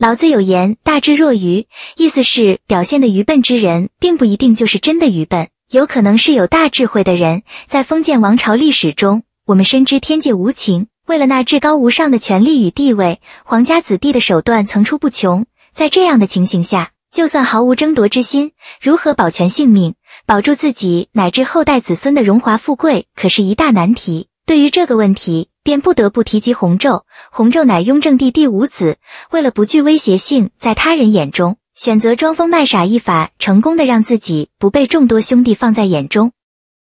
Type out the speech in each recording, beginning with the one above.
老子有言：“大智若愚”，意思是表现的愚笨之人，并不一定就是真的愚笨，有可能是有大智慧的人。在封建王朝历史中，我们深知天界无情，为了那至高无上的权力与地位，皇家子弟的手段层出不穷。在这样的情形下，就算毫无争夺之心，如何保全性命、保住自己乃至后代子孙的荣华富贵，可是一大难题。对于这个问题，便不得不提及弘昼。弘昼乃雍正帝第五子，为了不具威胁性，在他人眼中选择装疯卖傻一法，成功的让自己不被众多兄弟放在眼中。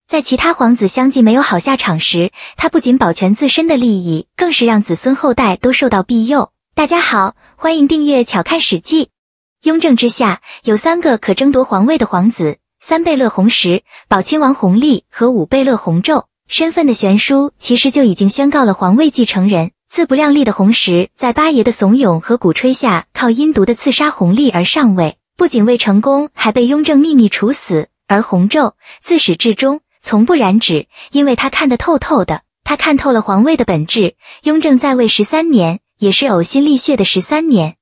在其他皇子相继没有好下场时，他不仅保全自身的利益，更是让子孙后代都受到庇佑。大家好，欢迎订阅《巧看史记》。雍正之下有三个可争夺皇位的皇子：三贝勒弘时、宝亲王弘历和五贝勒弘昼。身份的悬殊其实就已经宣告了皇位继承人自不量力的弘时，在八爷的怂恿和鼓吹下，靠阴毒的刺杀弘历而上位，不仅未成功，还被雍正秘密处死。而弘昼自始至终从不染指，因为他看得透透的，他看透了皇位的本质。雍正在位十三年，也是呕心沥血的十三年。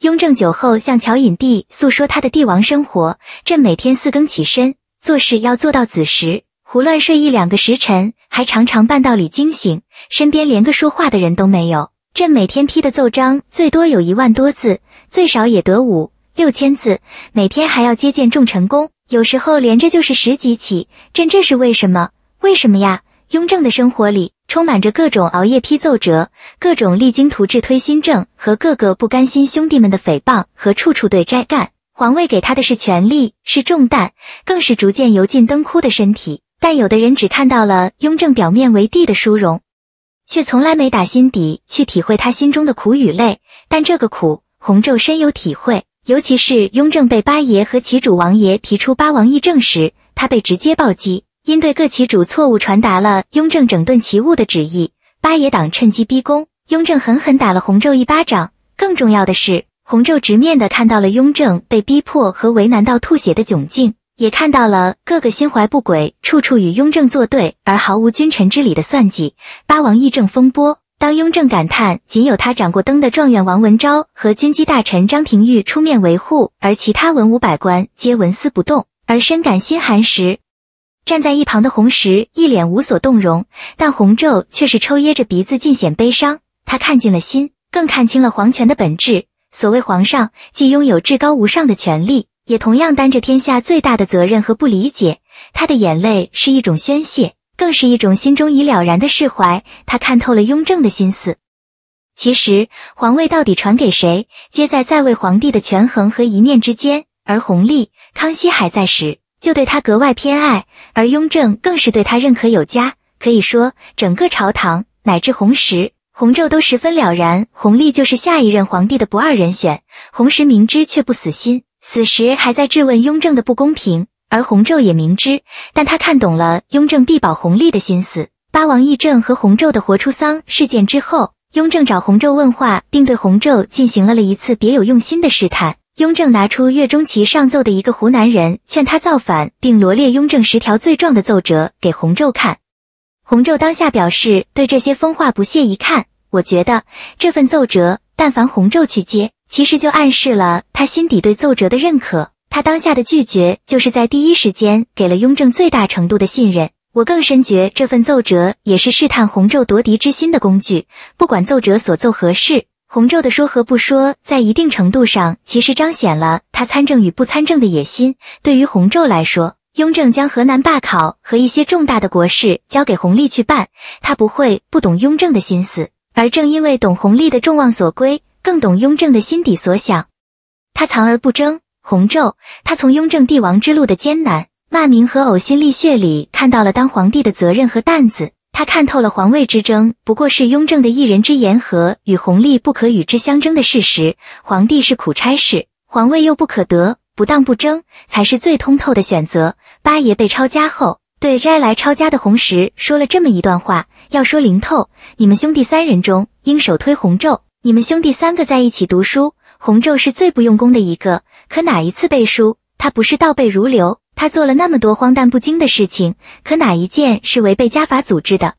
雍正酒后向乔引帝诉说他的帝王生活：朕每天四更起身，做事要做到子时。胡乱睡一两个时辰，还常常半道里惊醒，身边连个说话的人都没有。朕每天批的奏章最多有一万多字，最少也得五六千字，每天还要接见众臣工，有时候连着就是十几起。朕这是为什么？为什么呀？雍正的生活里充满着各种熬夜批奏折，各种励精图治推新政，和各个不甘心兄弟们的诽谤和处处对斋干。皇位给他的是权力，是重担，更是逐渐油尽灯枯的身体。但有的人只看到了雍正表面为帝的殊荣，却从来没打心底去体会他心中的苦与累。但这个苦，洪昼深有体会。尤其是雍正被八爷和其主王爷提出八王议政时，他被直接暴击，因对各旗主错误传达了雍正整顿旗务的旨意，八爷党趁机逼宫，雍正狠狠打了洪昼一巴掌。更重要的是，洪昼直面的看到了雍正被逼迫和为难到吐血的窘境。也看到了各个心怀不轨、处处与雍正作对而毫无君臣之礼的算计。八王议政风波，当雍正感叹仅有他掌过灯的状元王文昭和军机大臣张廷玉出面维护，而其他文武百官皆纹丝不动，而深感心寒时，站在一旁的红石一脸无所动容，但红昼却是抽噎着鼻子，尽显悲伤。他看尽了心，更看清了皇权的本质。所谓皇上，既拥有至高无上的权力。也同样担着天下最大的责任和不理解，他的眼泪是一种宣泄，更是一种心中已了然的释怀。他看透了雍正的心思。其实皇位到底传给谁，皆在在位皇帝的权衡和一念之间。而弘历，康熙还在时就对他格外偏爱，而雍正更是对他认可有加。可以说，整个朝堂乃至弘时、弘昼都十分了然，弘历就是下一任皇帝的不二人选。弘时明知却不死心。此时还在质问雍正的不公平，而洪昼也明知，但他看懂了雍正必保弘历的心思。八王议政和洪昼的活出丧事件之后，雍正找洪昼问话，并对洪昼进行了了一次别有用心的试探。雍正拿出岳钟琪上奏的一个湖南人劝他造反，并罗列雍正十条罪状的奏折给洪昼看，洪昼当下表示对这些风化不屑一看。我觉得这份奏折，但凡洪昼去接。其实就暗示了他心底对奏折的认可，他当下的拒绝就是在第一时间给了雍正最大程度的信任。我更深觉这份奏折也是试探洪昼夺嫡之心的工具。不管奏折所奏何事，洪昼的说和不说，在一定程度上其实彰显了他参政与不参政的野心。对于洪昼来说，雍正将河南罢考和一些重大的国事交给洪历去办，他不会不懂雍正的心思。而正因为懂洪历的众望所归。更懂雍正的心底所想，他藏而不争。洪昼，他从雍正帝王之路的艰难、骂名和呕心沥血里看到了当皇帝的责任和担子。他看透了皇位之争不过是雍正的一人之言和与弘历不可与之相争的事实。皇帝是苦差事，皇位又不可得，不当不争才是最通透的选择。八爷被抄家后，对摘来抄家的红时说了这么一段话：要说灵透，你们兄弟三人中应首推红昼。你们兄弟三个在一起读书，红昼是最不用功的一个。可哪一次背书，他不是倒背如流？他做了那么多荒诞不经的事情，可哪一件是违背家法组织的？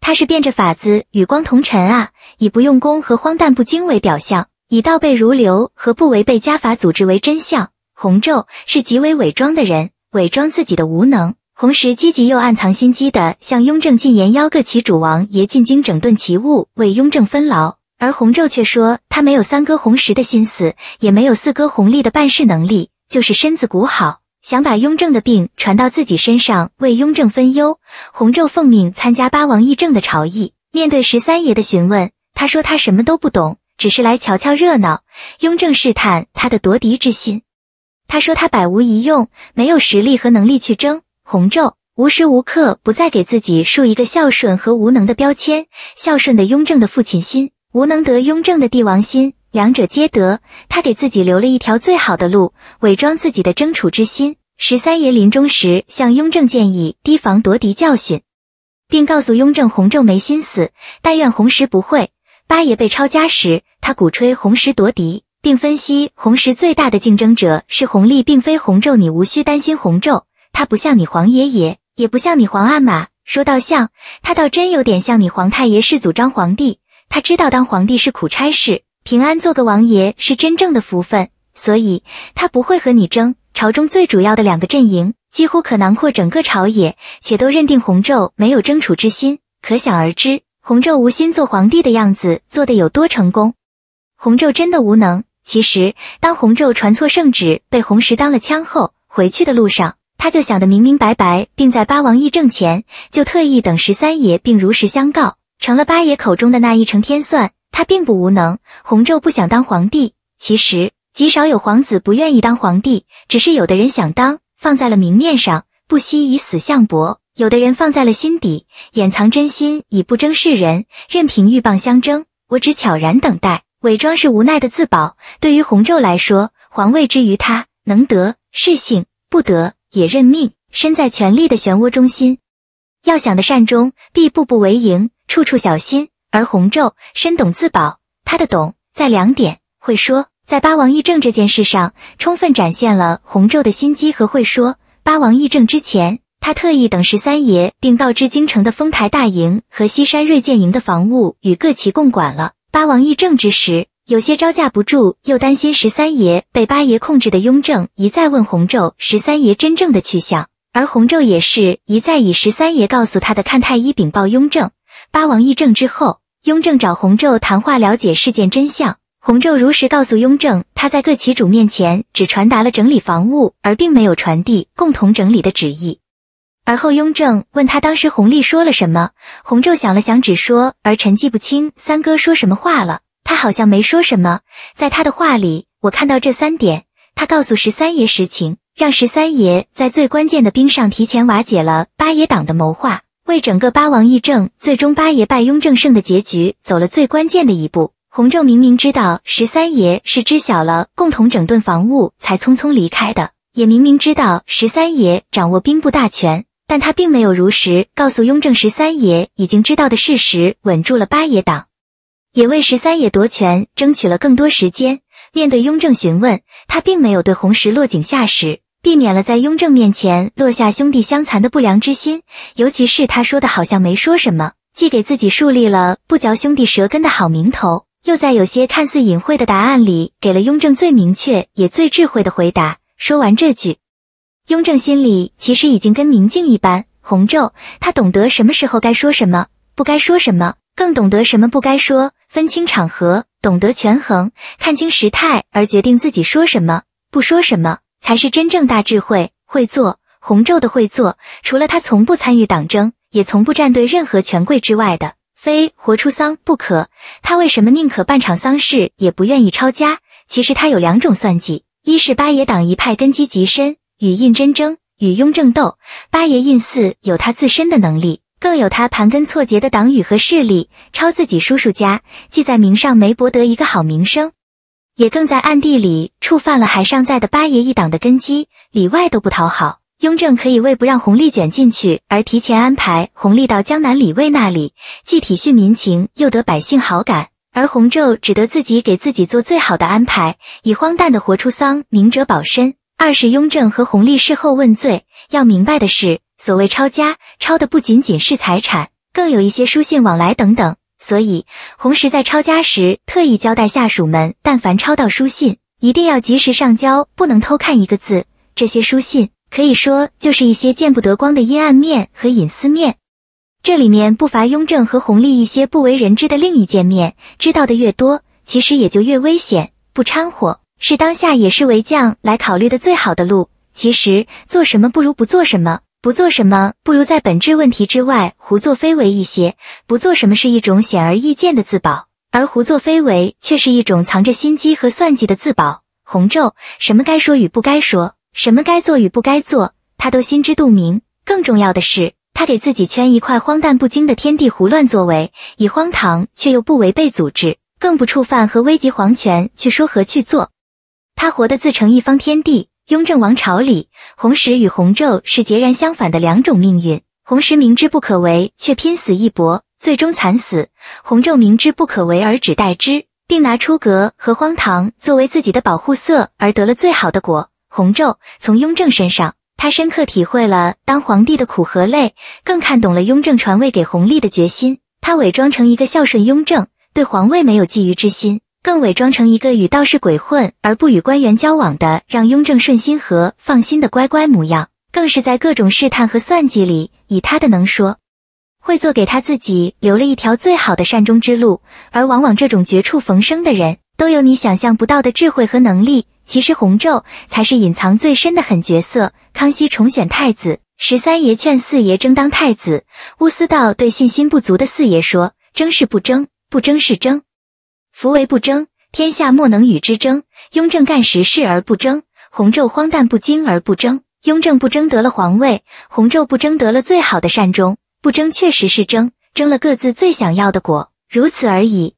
他是变着法子与光同尘啊！以不用功和荒诞不经为表象，以倒背如流和不违背家法组织为真相。红昼是极为伪装的人，伪装自己的无能。红石积极又暗藏心机的向雍正进言，邀各旗主王爷进京整顿旗务，为雍正分劳。而洪昼却说，他没有三哥洪时的心思，也没有四哥洪立的办事能力，就是身子骨好，想把雍正的病传到自己身上，为雍正分忧。洪昼奉命参加八王议政的朝议，面对十三爷的询问，他说他什么都不懂，只是来瞧瞧热闹。雍正试探他的夺嫡之心，他说他百无一用，没有实力和能力去争。洪昼无时无刻不在给自己竖一个孝顺和无能的标签，孝顺的雍正的父亲心。无能得雍正的帝王心，两者皆得。他给自己留了一条最好的路，伪装自己的争储之心。十三爷临终时向雍正建议提防夺嫡教训，并告诉雍正红昼没心思，但愿红石不会。八爷被抄家时，他鼓吹红石夺嫡，并分析红石最大的竞争者是弘历，并非红昼。你无需担心红昼，他不像你皇爷爷，也不像你皇阿玛。说到像，他倒真有点像你皇太爷世祖张皇帝。他知道当皇帝是苦差事，平安做个王爷是真正的福分，所以他不会和你争。朝中最主要的两个阵营，几乎可囊括整个朝野，且都认定洪昼没有争储之心，可想而知，洪昼无心做皇帝的样子做得有多成功。洪昼真的无能。其实，当洪昼传错圣旨被洪石当了枪后，回去的路上他就想得明明白白，并在八王议政前就特意等十三爷，并如实相告。成了八爷口中的那一成天算，他并不无能。洪昼不想当皇帝，其实极少有皇子不愿意当皇帝，只是有的人想当，放在了明面上，不惜以死相搏；有的人放在了心底，掩藏真心，以不争世人，任凭鹬蚌相争，我只悄然等待。伪装是无奈的自保。对于洪昼来说，皇位之于他，能得是幸，不得也认命。身在权力的漩涡中心，要想得善终，必步步为营。处处小心，而红昼深懂自保。他的懂在两点：会说，在八王议政这件事上，充分展现了红昼的心机和会说。八王议政之前，他特意等十三爷，并告知京城的丰台大营和西山锐剑营的防务与各旗共管了。八王议政之时，有些招架不住，又担心十三爷被八爷控制的雍正一再问红昼十三爷真正的去向，而红昼也是一再以十三爷告诉他的看太医禀报雍正。八王议政之后，雍正找洪昼谈话，了解事件真相。洪昼如实告诉雍正，他在各旗主面前只传达了整理防务，而并没有传递共同整理的旨意。而后，雍正问他当时洪历说了什么。洪昼想了想，只说：“儿臣记不清三哥说什么话了，他好像没说什么。”在他的话里，我看到这三点：他告诉十三爷实情，让十三爷在最关键的兵上提前瓦解了八爷党的谋划。为整个八王议政，最终八爷败雍正胜的结局，走了最关键的一步。弘正明明知道十三爷是知晓了共同整顿防务才匆匆离开的，也明明知道十三爷掌握兵部大权，但他并没有如实告诉雍正十三爷已经知道的事实，稳住了八爷党，也为十三爷夺权争取了更多时间。面对雍正询问，他并没有对弘石落井下石。避免了在雍正面前落下兄弟相残的不良之心，尤其是他说的好像没说什么，既给自己树立了不嚼兄弟舌根的好名头，又在有些看似隐晦的答案里，给了雍正最明确也最智慧的回答。说完这句，雍正心里其实已经跟明镜一般红昼，他懂得什么时候该说什么，不该说什么，更懂得什么不该说，分清场合，懂得权衡，看清时态而决定自己说什么，不说什么。才是真正大智慧，会做红昼的会做。除了他从不参与党争，也从不站队任何权贵之外的，非活出丧不可。他为什么宁可办场丧事，也不愿意抄家？其实他有两种算计，一是八爷党一派根基极深，与胤真争，与雍正斗。八爷胤祀有他自身的能力，更有他盘根错节的党羽和势力。抄自己叔叔家，既在名上没博得一个好名声。也更在暗地里触犯了还尚在的八爷一党的根基，里外都不讨好。雍正可以为不让弘历卷进去而提前安排弘历到江南李卫那里，既体恤民情，又得百姓好感；而弘昼只得自己给自己做最好的安排，以荒诞的活出丧，明哲保身。二是雍正和弘历事后问罪，要明白的是，所谓抄家，抄的不仅仅是财产，更有一些书信往来等等。所以，红石在抄家时特意交代下属们，但凡抄到书信，一定要及时上交，不能偷看一个字。这些书信可以说就是一些见不得光的阴暗面和隐私面，这里面不乏雍正和弘历一些不为人知的另一面。知道的越多，其实也就越危险。不掺和是当下也是为将来考虑的最好的路。其实做什么不如不做什么。不做什么，不如在本质问题之外胡作非为一些。不做什么是一种显而易见的自保，而胡作非为却是一种藏着心机和算计的自保。红咒，什么该说与不该说，什么该做与不该做，他都心知肚明。更重要的是，他给自己圈一块荒诞不经的天地，胡乱作为，以荒唐却又不违背组织，更不触犯和危及皇权去说和去做。他活得自成一方天地。雍正王朝里，红石与红昼是截然相反的两种命运。红石明知不可为，却拼死一搏，最终惨死；红昼明知不可为而只待之，并拿出格和荒唐作为自己的保护色，而得了最好的果。红昼从雍正身上，他深刻体会了当皇帝的苦和累，更看懂了雍正传位给弘历的决心。他伪装成一个孝顺雍正，对皇位没有觊觎之心。更伪装成一个与道士鬼混而不与官员交往的，让雍正顺心和放心的乖乖模样，更是在各种试探和算计里，以他的能说会做，给他自己留了一条最好的善终之路。而往往这种绝处逢生的人都有你想象不到的智慧和能力。其实洪昼才是隐藏最深的狠角色。康熙重选太子，十三爷劝四爷争当太子，乌斯道对信心不足的四爷说：“争是不争，不争是争。”福为不争，天下莫能与之争。雍正干实事而不争，洪昼荒诞不惊而不争。雍正不争得了皇位，洪昼不争得了最好的善终。不争确实是争，争了各自最想要的果，如此而已。